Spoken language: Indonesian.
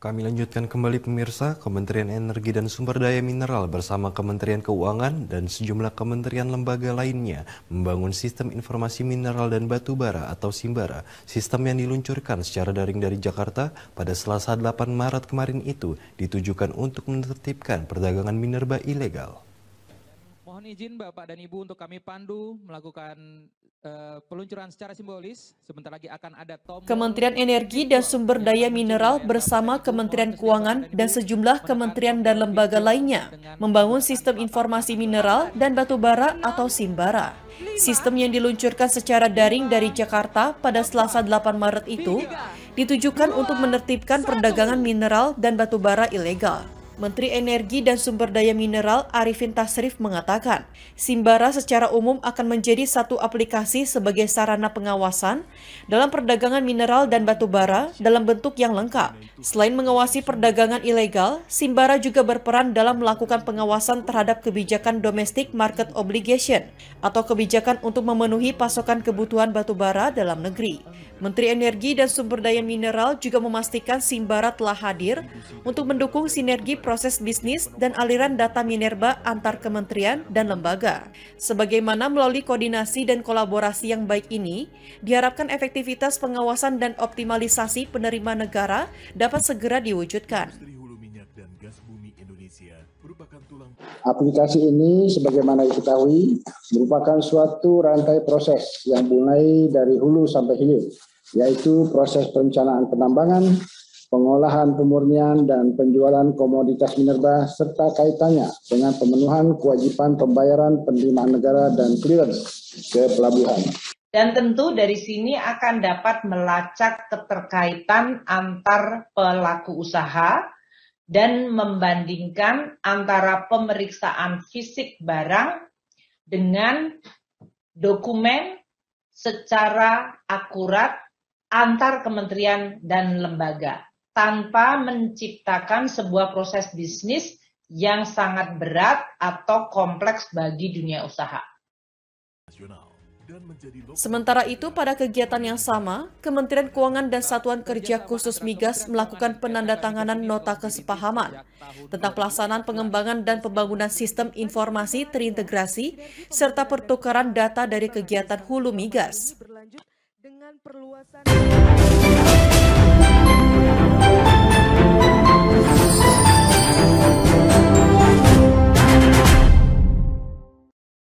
Kami lanjutkan kembali pemirsa, Kementerian Energi dan Sumber Daya Mineral bersama Kementerian Keuangan dan sejumlah kementerian lembaga lainnya membangun sistem informasi mineral dan batu bara atau Simbara. Sistem yang diluncurkan secara daring dari Jakarta pada Selasa 8 Maret kemarin itu ditujukan untuk menertibkan perdagangan minerba ilegal. Mohon izin Bapak dan Ibu untuk kami pandu melakukan eh, peluncuran secara simbolis. Sebentar lagi akan ada tombol. Kementerian Energi dan Sumber Daya Mineral bersama Kementerian Keuangan dan sejumlah kementerian dan lembaga lainnya membangun sistem informasi mineral dan batubara atau SIMBARA. Sistem yang diluncurkan secara daring dari Jakarta pada Selasa 8 Maret itu ditujukan untuk menertibkan perdagangan mineral dan batubara ilegal. Menteri Energi dan Sumber Daya Mineral Arifin Tasrif mengatakan, Simbara secara umum akan menjadi satu aplikasi sebagai sarana pengawasan dalam perdagangan mineral dan batu bara dalam bentuk yang lengkap. Selain mengawasi perdagangan ilegal, Simbara juga berperan dalam melakukan pengawasan terhadap kebijakan domestic market obligation atau kebijakan untuk memenuhi pasokan kebutuhan batu bara dalam negeri. Menteri Energi dan Sumber Daya Mineral juga memastikan Simbara telah hadir untuk mendukung sinergi proses bisnis dan aliran data Minerba antar kementerian dan lembaga. Sebagaimana melalui koordinasi dan kolaborasi yang baik ini, diharapkan efektivitas pengawasan dan optimalisasi penerima negara dapat segera diwujudkan. Aplikasi ini sebagaimana diketahui merupakan suatu rantai proses yang mulai dari hulu sampai hilir, yaitu proses perencanaan penambangan, pengolahan pemurnian dan penjualan komoditas minerba, serta kaitannya dengan pemenuhan kewajiban pembayaran penerimaan negara dan clearance ke pelabuhan. Dan tentu dari sini akan dapat melacak keterkaitan antar pelaku usaha dan membandingkan antara pemeriksaan fisik barang dengan dokumen secara akurat antar kementerian dan lembaga tanpa menciptakan sebuah proses bisnis yang sangat berat atau kompleks bagi dunia usaha. Sementara itu, pada kegiatan yang sama, Kementerian Keuangan dan Satuan Kerja Khusus Migas melakukan penandatanganan nota kesepahaman tentang pelaksanaan pengembangan dan pembangunan sistem informasi terintegrasi serta pertukaran data dari kegiatan hulu migas.